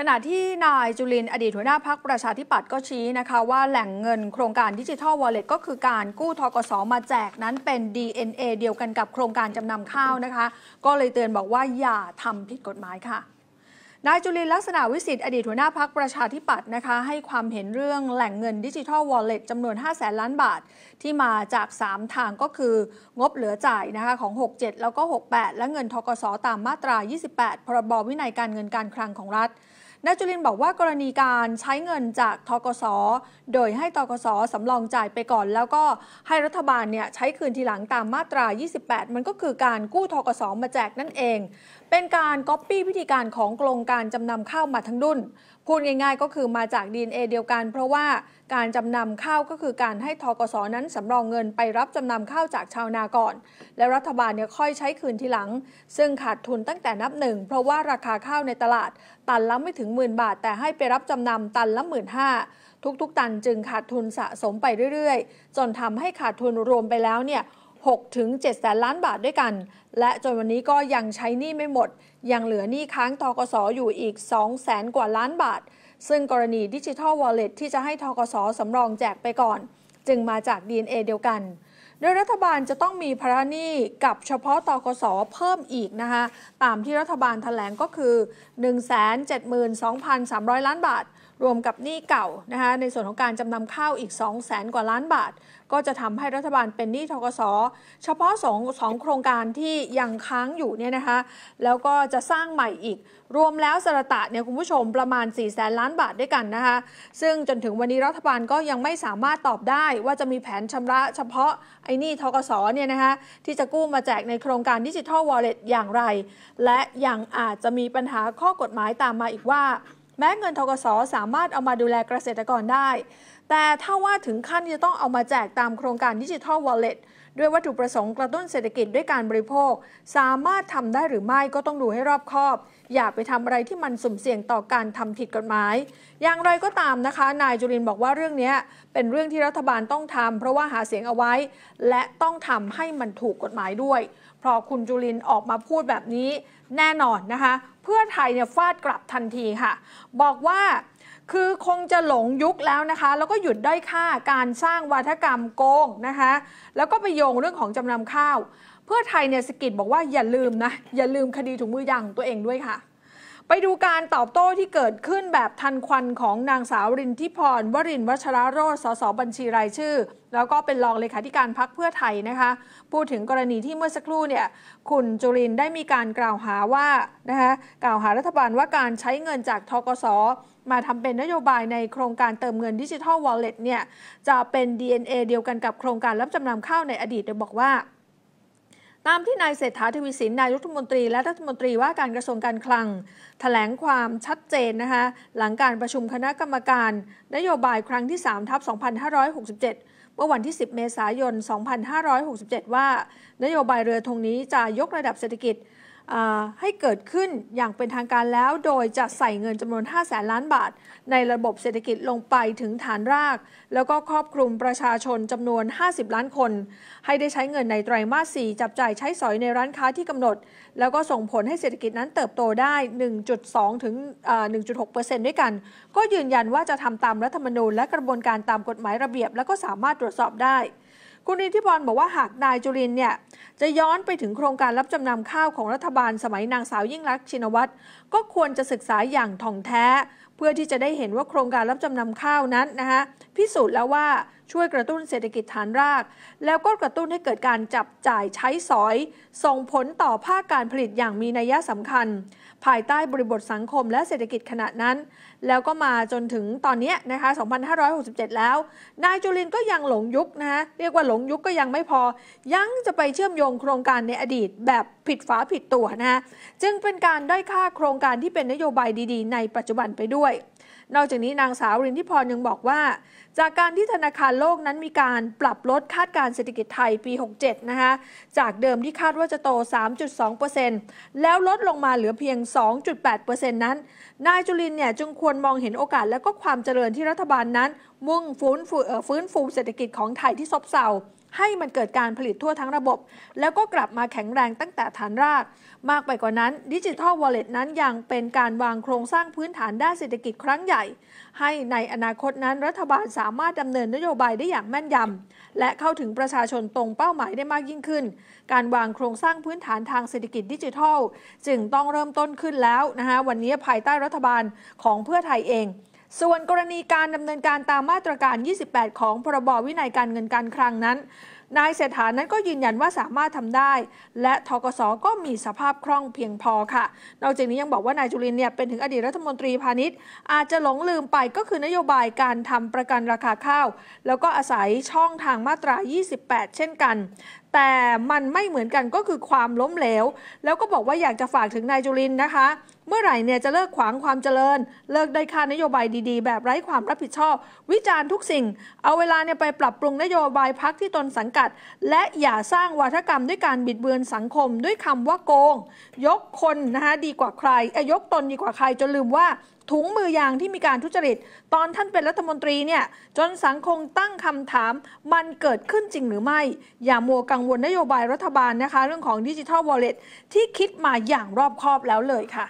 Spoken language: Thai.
ขณะที่นายจุลินอดีตหัวหน้าพักประชาธิปัตย์ก็ชี้นะคะว่าแหล่งเงินโครงการดิจิทัลวอลเล็ตก็คือการกู้ทกสมาแจกนั้นเป็น DNA เดียวกันกับโครงการจำนำข้าวนะคะ ก็เลยเตือนบอกว่าอย่าทำผิดกฎหมายค่ะ นายจุลินลักษณะวิสิทธิ์อดีตหัวหน้าพักประชาธิปัตย์นะคะ ให้ความเห็นเรื่องแหล่งเงินดิจิทัลวอลเล็ตจำนวน5แสนล้านบาทที่มาจาก 3 ทางก็คือ งบเหลือจ่ายนะคะของ 67 แล้วก็68 และเงินทกสตามมาตรา28 พรบวินัยการเงินการคลังของรัฐนายจุลินบอกว่ากรณีการใช้เงินจากทกศ โดยให้ทกศสำรองจ่ายไปก่อน แล้วก็ให้รัฐบาลเนี่ยใช้คืนทีหลังตามมาตรา 28 มันก็คือการกู้ทกศมาแจกนั่นเอง เป็นการก๊อปปี้วิธีการของโครงการจำนำข้าวมาทั้งดุนพูดง่ายๆก็คือมาจาก DNA เดียวกันเพราะว่าการจำนำข้าวก็คือการให้ทกศนั้นสำรองเงินไปรับจำนำข้าวจากชาวนาก่อน และรัฐบาลเนี่ยค่อยใช้คืนทีหลัง ซึ่งขาดทุนตั้งแต่นับหนึ่งเพราะว่าราคาข้าวในตลาดตันละไม่ถึงหมื่นบาท แต่ให้ไปรับจำนำตันละหมื่นห้าทุกๆ ตันจึงขาดทุนสะสมไปเรื่อยๆ จนทำให้ขาดทุนรวมไปแล้วเนี่ย6ถึง 7 แสนล้านบาทด้วยกันและจนวันนี้ก็ยังใช้หนี้ไม่หมด ยังเหลือหนี้ค้างทกสออยู่อีก 2 0 0แสนกว่าล้านบาท ซึ่งกรณีดิจิทัลวอลเล็ตที่จะให้ทกสสำรองแจกไปก่อน จึงมาจาก DNA เดียวกัน โดยรัฐบาลจะต้องมีภาระหนี้กับเฉพาะตกสเพิ่มอีกนะคะตามที่รัฐบาลถแถลงก็คือ 172,300 ล้านบาทรวมกับหนี้เก่านะคะในส่วนของการจำนำข้าวอีก 2 0 0แสนกว่าล้านบาท ก็จะทำให้รัฐบาลเป็นหนี้ทกศเฉพาะสสององโครงการที่ยัง ค้าง อยู่เนี่ยนะคะแล้วก็จะสร้างใหม่อีก รวมแล้วสระตะเนี่ยคุณผู้ชมประมาณ4แสนล้านบาทด้วยกันนะคะซึ่งจนถึงวันนี้รัฐบาลก็ยังไม่สามารถตอบได้ว่าจะมีแผนชำระ เฉพาะไอ้นี่ทกศเนี่ยนะคะที่จะกู้มาแจกในโครงการดิจิทัลวอลเล็ตอย่างไร และยังอาจจะมีปัญหาข้อกฎหมายตามมาอีกว่าแม้เงินทกศสามารถเอามาดูแลเกษตรกรได้ แต่ถ้าว่าถึงขั้นจะต้องเอามาแจกตามโครงการดิจิทัลวอลเล็ตด้วยวัตถุประสงค์กระตุ้นเศรษฐกิจด้วยการบริโภค สามารถทำได้หรือไม่ก็ต้องดูให้รอบคอบ อย่าไปทำอะไรที่มันสุ่มเสี่ยงต่อการทำผิดกฎหมาย อย่างไรก็ตามนะคะ นายจุรินบอกว่าเรื่องนี้เป็นเรื่องที่รัฐบาลต้องทำ เพราะว่าหาเสียงเอาไว้ และต้องทำให้มันถูกกฎหมายด้วยเพราะคุณจุรินออกมาพูดแบบนี้ แน่นอนนะคะ เพื่อไทยเนี่ยฟาดกลับทันทีค่ะ บอกว่าคือคงจะหลงยุคแล้วนะคะ แล้วก็หยุดด้อยค่าการสร้างวาทกรรมโกงนะคะ แล้วก็ไปโยงเรื่องของจำนำข้าว เพื่อไทยเนี่ยสกิดบอกว่าอย่าลืมนะ อย่าลืมคดีถุงมือยางตัวเองด้วยค่ะไปดูการตอบโต้ที่เกิดขึ้นแบบทันควันของนางสาวรินทิพร วรินวัชรโรธสสบัญชีรายชื่อ แล้วก็เป็นรองเลขาธิการพักเพื่อไทยนะคะ พูดถึงกรณีที่เมื่อสักครู่เนี่ยคุณจุรินได้มีการกล่าวหาว่านะคะกล่าวหารัฐบาลว่าการใช้เงินจากทกสมาทำเป็นนโยบายในโครงการเติมเงินดิจิทัลวอลเล็ตเนี่ยจะเป็น DNA เดียวกันกับโครงการรับจำนำข้าวในอดีตโดยบอกว่าตามที่นายเศรษฐาทวีสินนายรัฐมนตรี และรัฐมนตรี ว่าการกระทรวงการคลังถแถลงความชัดเจนนะคะหลังการประชุมคณะกรรมการ นโยบายครั้งที่3ทับ 2567 เมื่อวันที่ 10 เมษายน 2567 ว่า นโยบายเรือธงนี้จะยกระดับเศรษฐกิจให้เกิดขึ้นอย่างเป็นทางการแล้วโดยจะใส่เงินจำนวน5แสนล้านบาท ในระบบเศรษฐกิจลงไปถึงฐานราก แล้วก็ครอบคลุมประชาชนจำนวน 50 ล้านคน ให้ได้ใช้เงินในไตรามาส4จับจ่ายใช้สอยในร้านค้าที่กำหนด แล้วก็ส่งผลให้เศรษฐกิจนั้นเติบโตได้ 1.2 ถึง1.6%ด้วยกัน ก็ยืนยันว่าจะทำตามรัฐธรรมนูญและ กระบวนการตามกฎหมายระเบียบ แล้วก็สามารถตรวจสอบได้คุณอิทิพรบอกว่าหากนายจุรินเนี่ยจะย้อนไปถึงโครงการรับจำนำข้าวของรัฐบาลสมัยนางสาวยิ่งรักชินวัตรก็ควรจะศึกษาอย่างถ่องแท้ เพื่อที่จะได้เห็นว่าโครงการรับจำนำข้าวนั้นนะคะพิสูจน์แล้วว่าช่วยกระตุ้นเศรษฐกิจฐานราก แล้วก็กระตุ้นให้เกิดการจับจ่ายใช้สอย ส่งผลต่อภาคการผลิตอย่างมีนัยสำคัญ ภายใต้บริบทสังคมและเศรษฐกิจขณะนั้น แล้วก็มาจนถึงตอนนี้นะคะ2567 แล้ว นายจุลินก็ยังหลงยุคนะเรียกว่าหลงยุคก็ยังไม่พอ ยังจะไปเชื่อมโยงโครงการในอดีตแบบผิดฝาผิดตัวนะจึงเป็นการได้ค่าโครงการที่เป็นนโยบายดีๆในปัจจุบันไปด้วยนอกจากนี้นางสาวรินทิพรยังบอกว่า จากการที่ธนาคารโลกนั้นมีการปรับลดคาดการเศรษฐกิจไทยปี 67 นะคะจากเดิมที่คาดว่าจะโต 3.2%แล้วลดลงมาเหลือเพียง 2.8%นั้น นายจุลินเนี่ยจึงควรมองเห็นโอกาสและก็ความเจริญที่รัฐบาลนั้น มุ่งฟื้นฟูเศรษฐกิจของไทยที่ซบเซาให้มันเกิดการผลิตทั่วทั้งระบบ แล้วก็กลับมาแข็งแรงตั้งแต่ฐานรากมากไปกว่านั้นดิจิทัลวอลเล็ตนั้นยังเป็นการวางโครงสร้างพื้นฐานด้านเศรษฐกิจครั้งใหญ่ ให้ในอนาคตนั้นรัฐบาลสามารถดำเนินนโยบายได้อย่างแม่นยำและเข้าถึงประชาชนตรงเป้าหมายได้มากยิ่งขึ้น การวางโครงสร้างพื้นฐานทางเศรษฐกิจดิจิทัล จึงต้องเริ่มต้นขึ้นแล้วนะคะวันนี้ภายใต้รัฐบาลของเพื่อไทยเองส่วนกรณีการดำเนินการตามมาตรการ 28 ของพรบวินัยการเงินการคลังนั้น นายเศรษฐานั้นก็ยืนยันว่าสามารถทำได้ และทกสก็มีสภาพคล่องเพียงพอค่ะ นอกจากนี้ยังบอกว่านายจุลินเนี่ยเป็นถึงอดีตรัฐมนตรีพาณิชย์อาจจะหลงลืมไปก็คือนโยบายการทำประกันราคาข้าว แล้วก็อาศัยช่องทางมาตรา 28 เช่นกัน แต่มันไม่เหมือนกันก็คือความล้มเหลวแล้วก็บอกว่าอยากจะฝากถึงนายจุลินนะคะเมื่อไหร่เนี่ยจะเลิกขวางความเจริญ เลิกได้ค่านโยบายดี ๆ แบบไร้ความรับผิดชอบ วิจารณ์ทุกสิ่งเอาเวลาเนี่ยไปปรับปรุงนโยบายพักที่ตนสังกัด และอย่าสร้างวาทกรรมด้วยการบิดเบือนสังคมด้วยคำว่าโกง ยกคนนะคะดีกว่าใครยกตนดีกว่าใครจนลืมว่าถุงมือยางที่มีการทุจริต ตอนท่านเป็นรัฐมนตรีเนี่ยจนสังคมตั้งคำถามมันเกิดขึ้นจริงหรือไม่ อย่ามัวกังวลนโยบายรัฐบาลนะคะเรื่องของดิจิทัลวอลเล็ตที่คิดมาอย่างรอบคอบแล้วเลยค่ะ